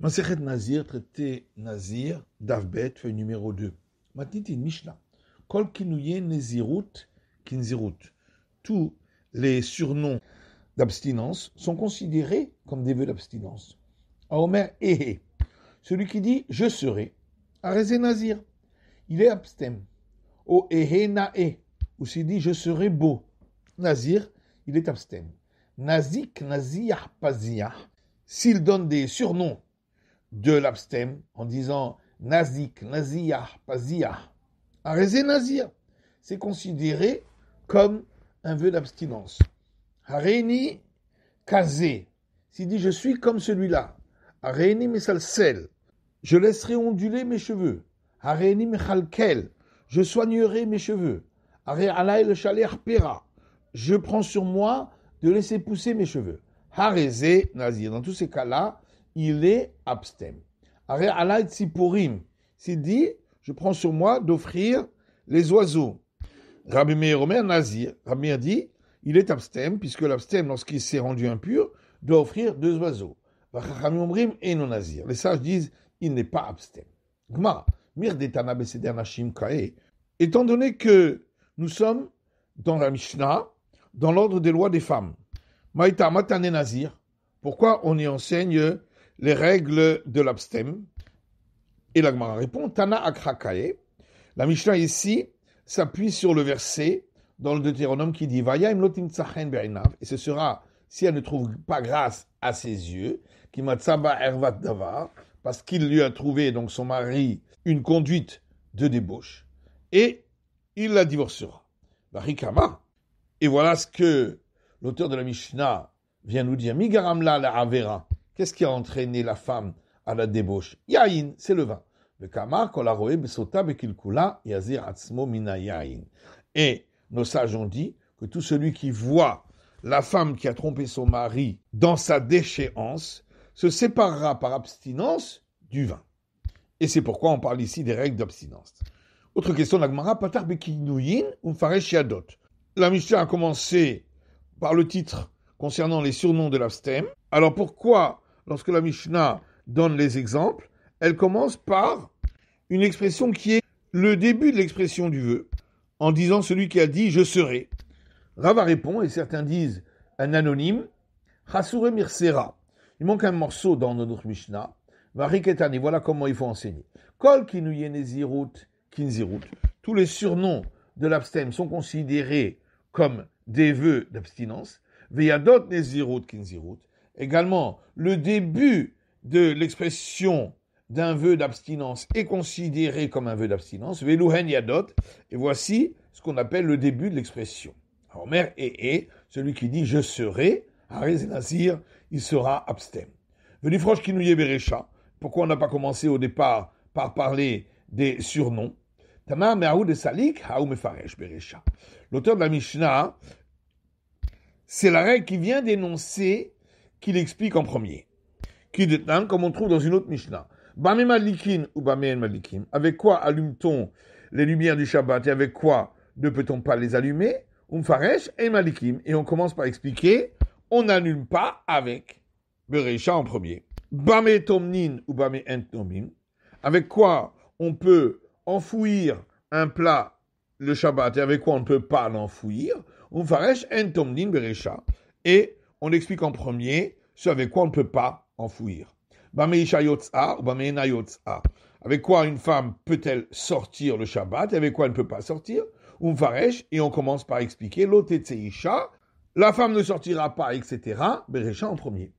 Maserhet Nazir, traité Nazir, Davbet, feuille numéro 2. Maintenant, une Mishnah. Kol kinouye nezirut Tous les surnoms d'abstinence sont considérés comme des vœux d'abstinence. Omer, Ehé. Celui qui dit je serai, Nazir. Il est abstem. O ehe nae. Ou s'il dit je serai beau, Nazir, il est abstem. Nazik nazir paziah. S'il donne des surnoms de l'abstème en disant nazik, naziyah, paziyah. arézé nazir, c'est considéré comme un vœu d'abstinence. Hareni kazé, s'il dit je suis comme celui-là. Hareni sel, je laisserai onduler mes cheveux. Hareni je soignerai mes cheveux. Hare le chaler pera, je prends sur moi de laisser pousser mes cheveux. Harezé nazia, dans tous ces cas-là, il est abstem. c'est dit, je prends sur moi d'offrir les oiseaux. Rabbi Meir Nazir, Rabbi a dit, il est abstem, puisque l'abstem, lorsqu'il s'est rendu impur, doit offrir deux oiseaux. et non Nazir. Les sages disent, il n'est pas abstem. Gma, Mir Kae. Étant donné que nous sommes dans la Mishnah, dans l'ordre des lois des femmes, Maïta Matane Nazir, pourquoi on y enseigne les règles de l'abstème. Et la répond Tana akrakae. La Mishnah ici s'appuie sur le verset dans le Deutéronome qui dit Vayaim lotim tzachen et ce sera si elle ne trouve pas grâce à ses yeux, qui matzaba ervat davar, parce qu'il lui a trouvé donc son mari une conduite de débauche, et il la divorcera. Barikama. Et voilà ce que l'auteur de la Mishnah vient nous dire. Migaramla la avera. Qu'est-ce qui a entraîné la femme à la débauche Yaïn, c'est le vin. Le kamar Et nos sages ont dit que tout celui qui voit la femme qui a trompé son mari dans sa déchéance se séparera par abstinence du vin. Et c'est pourquoi on parle ici des règles d'abstinence. Autre question Patar La Mishnah a commencé par le titre concernant les surnoms de l'abstème. Alors pourquoi lorsque la Mishnah donne les exemples, elle commence par une expression qui est le début de l'expression du vœu, en disant celui qui a dit je serai. Rava répond, et certains disent un anonyme, Hasure Mirsera. Il manque un morceau dans notre Mishnah. voilà comment il faut enseigner. Kol Kinzirut. Tous les surnoms de l'abstème sont considérés comme des vœux d'abstinence. Veyadot Nezirut, Kinzirut également le début de l'expression d'un vœu d'abstinence est considéré comme un vœu d'abstinence, et voici ce qu'on appelle le début de l'expression. mer et et, celui qui dit je serai, Arez et Nazir, il sera abstem. froche qui nous pourquoi on n'a pas commencé au départ par parler des surnoms Tamar de Salik, L'auteur de la Mishnah, c'est la règle qui vient d'énoncer qu'il explique en premier. Qui détend, comme on trouve dans une autre Mishnah. Bamé Malikin ou en Malikim. Avec quoi allume-t-on les lumières du Shabbat et avec quoi ne peut-on pas les allumer Umfaresh et Malikim. Et on commence par expliquer on n'allume pas avec Bereisha en premier. Bamé Tomnin ou Bame tomnin. Avec quoi on peut enfouir un plat le Shabbat et avec quoi on ne peut pas l'enfouir Umfaresh Entomnin Bereisha. Et on explique en premier ce avec quoi on ne peut pas enfouir. Avec quoi une femme peut-elle sortir le Shabbat Avec quoi elle ne peut pas sortir et on commence par expliquer isha » la femme ne sortira pas, etc. Berecha en premier.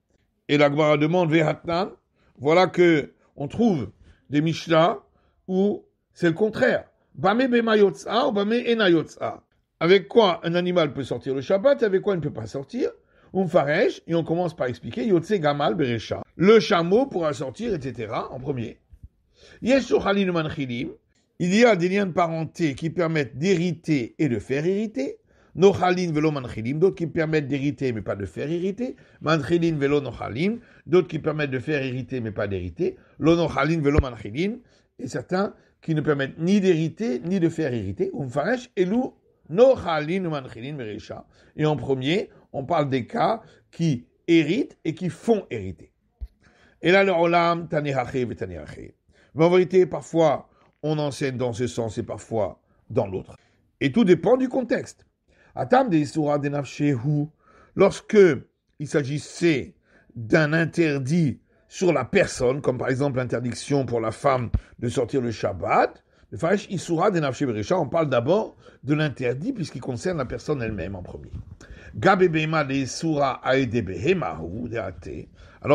Et la Gemara demande Vehatnan, voilà que on trouve des Mishnah où c'est le contraire. Bame ou bame Avec quoi un animal peut sortir le Shabbat, avec quoi il ne peut pas sortir on et on commence par expliquer Yotse Gamal Le chameau pourra sortir, etc. en premier. Manchilim, il y a des liens de parenté qui permettent d'hériter et de faire hériter. Nochalin velo manchilim, d'autres qui permettent d'hériter mais pas de faire hériter. Manchilin velo d'autres qui permettent de faire hériter mais pas d'hériter. Lo velo et certains qui ne permettent ni d'hériter ni de faire hériter. Et en premier, on parle des cas qui héritent et qui font hériter. Et là, le olam, hachev et Mais en vérité, parfois, on enseigne dans ce sens et parfois dans l'autre. Et tout dépend du contexte. Atam de Isura de lorsque il s'agissait d'un interdit sur la personne, comme par exemple l'interdiction pour la femme de sortir le Shabbat, le Faresh Isura de on parle d'abord de l'interdit puisqu'il concerne la personne elle-même en premier. Alors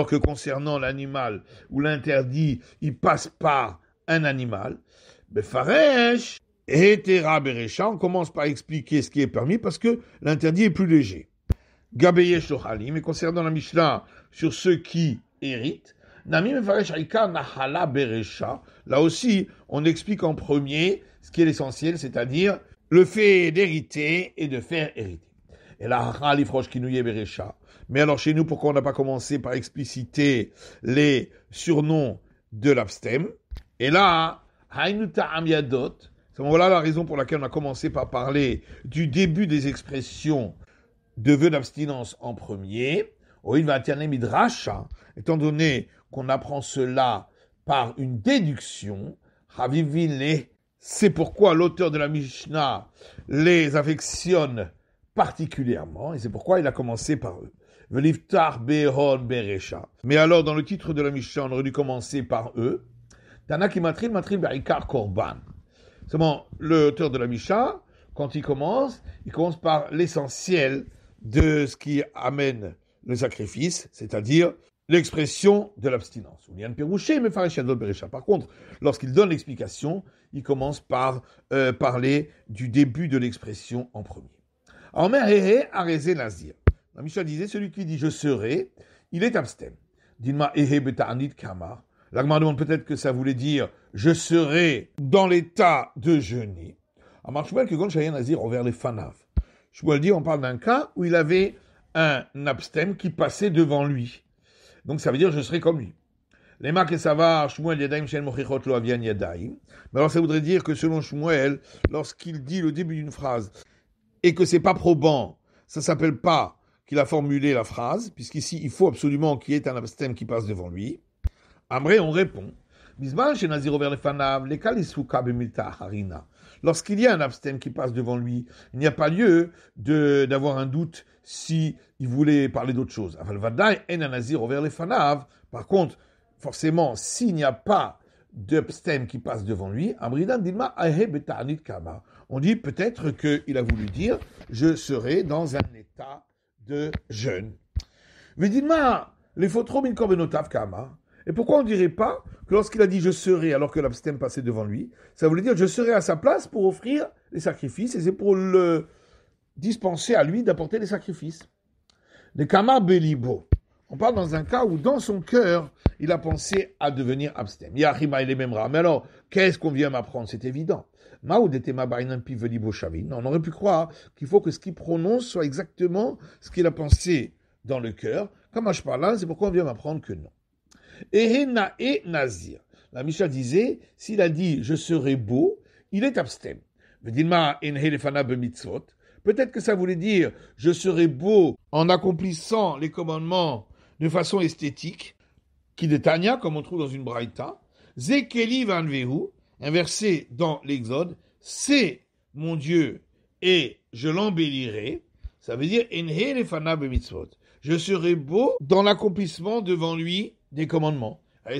que concernant l'animal ou l'interdit, il passe par un animal. Ben, et on commence par expliquer ce qui est permis parce que l'interdit est plus léger. Mais concernant la Mishnah, sur ceux qui héritent, Nami là aussi, on explique en premier ce qui est l'essentiel, c'est-à-dire le fait d'hériter et de faire hériter. Et la Mais alors chez nous, pourquoi on n'a pas commencé par expliciter les surnoms de l'abstème Et là, C'est Amyadot, voilà la raison pour laquelle on a commencé par parler du début des expressions de vœux d'abstinence en premier. va hein, étant donné qu'on apprend cela par une déduction, c'est pourquoi l'auteur de la Mishnah les affectionne particulièrement, et c'est pourquoi il a commencé par eux. Mais alors, dans le titre de la Mishnah, on aurait dû commencer par eux. Tanaki Matril, Matril Baikar Korban. Seulement, l'auteur de la Mishnah, quand il commence, il commence par l'essentiel de ce qui amène le sacrifice, c'est-à-dire l'expression de l'abstinence. Par contre, lorsqu'il donne l'explication, il commence par euh, parler du début de l'expression en premier. En a rézé nazir. mission disait celui qui dit je serai, il est abstème. Dinma ehe betanit kamar. L'agma demande peut-être que ça voulait dire je serai dans l'état de jeûner. À Marchouel, que Gonchayen Nazir envers les fanav. Je vous le dire, on parle d'un cas où il avait un abstème qui passait devant lui. Donc ça veut dire je serai comme lui. Les marques et savar, Shmuel Yadaim Shen Mochichot Lo Yadaim. Mais alors ça voudrait dire que selon Shmuel, lorsqu'il dit le début d'une phrase, et que c'est pas probant, ça s'appelle pas qu'il a formulé la phrase, puisqu'ici il faut absolument qu'il y ait un abstème qui passe devant lui. Amré, on répond. Lorsqu'il y a un abstème qui passe devant lui, il n'y a pas lieu d'avoir un doute si il voulait parler d'autre chose. Par contre, forcément, s'il n'y a pas d'abstème qui passe devant lui, on dit peut-être qu'il a voulu dire je serai dans un état de jeûne. dis-moi, les photos comme kama. Et pourquoi on ne dirait pas que lorsqu'il a dit je serai alors que l'abstème passait devant lui, ça voulait dire je serai à sa place pour offrir les sacrifices et c'est pour le dispenser à lui d'apporter les sacrifices. les kama belibo. On parle dans un cas où, dans son cœur, il a pensé à devenir abstème. Yahima et les Mais alors, qu'est-ce qu'on vient m'apprendre C'est évident. Maoud On aurait pu croire qu'il faut que ce qu'il prononce soit exactement ce qu'il a pensé dans le cœur. Comme je parle là, c'est pourquoi on vient m'apprendre que non. Et e Nazir. La Misha disait, s'il a dit je serai beau, il est abstème. Peut-être que ça voulait dire je serai beau en accomplissant les commandements de façon esthétique, qui détania, comme on trouve dans une braïta, Zekeli vanvehu, un verset dans l'Exode, c'est mon Dieu et je l'embellirai, ça veut dire Je serai beau dans l'accomplissement devant lui des commandements. Je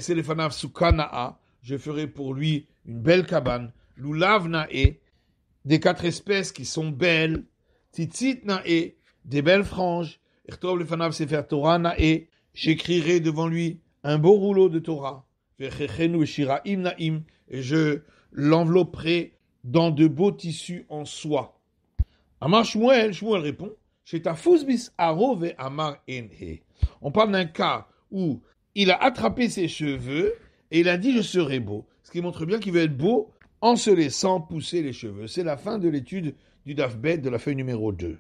ferai pour lui une belle cabane, l'ulavnae, des quatre espèces qui sont belles, titsitnae, des belles franges, et j'écrirai devant lui un beau rouleau de Torah. Et je l'envelopperai dans de beaux tissus en soie. Amar Shmuel, répond, on parle d'un cas où il a attrapé ses cheveux et il a dit je serai beau. Ce qui montre bien qu'il veut être beau en se laissant pousser les cheveux. C'est la fin de l'étude du Dafbet de la feuille numéro 2.